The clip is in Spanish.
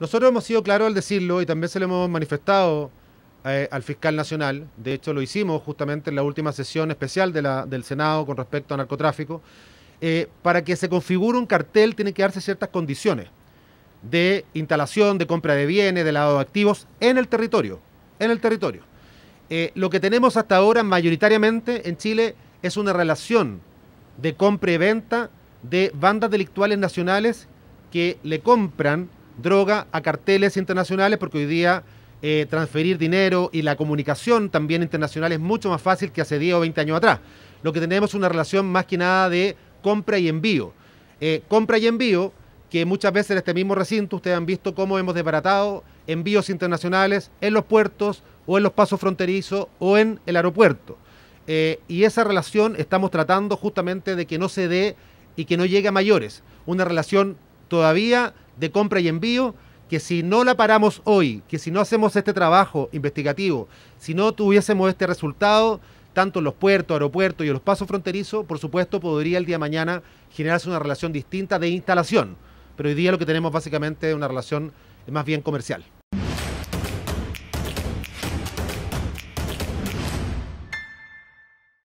Nosotros hemos sido claros al decirlo y también se lo hemos manifestado eh, al fiscal nacional. De hecho, lo hicimos justamente en la última sesión especial del Senado con respecto a narcotráfico. Eh, para que se configure un cartel tiene que darse ciertas condiciones de instalación, de compra de bienes, de lavado de activos en el territorio. En el territorio. Eh, lo que tenemos hasta ahora mayoritariamente en Chile es una relación de compra y venta de bandas delictuales nacionales que le compran droga a carteles internacionales, porque hoy día eh, transferir dinero y la comunicación también internacional es mucho más fácil que hace 10 o 20 años atrás. Lo que tenemos es una relación más que nada de compra y envío. Eh, compra y envío, que muchas veces en este mismo recinto ustedes han visto cómo hemos desbaratado envíos internacionales en los puertos o en los pasos fronterizos o en el aeropuerto. Eh, y esa relación estamos tratando justamente de que no se dé y que no llegue a mayores. Una relación todavía de compra y envío que si no la paramos hoy, que si no hacemos este trabajo investigativo, si no tuviésemos este resultado, tanto en los puertos, aeropuertos y en los pasos fronterizos, por supuesto podría el día de mañana generarse una relación distinta de instalación. Pero hoy día lo que tenemos básicamente es una relación más bien comercial.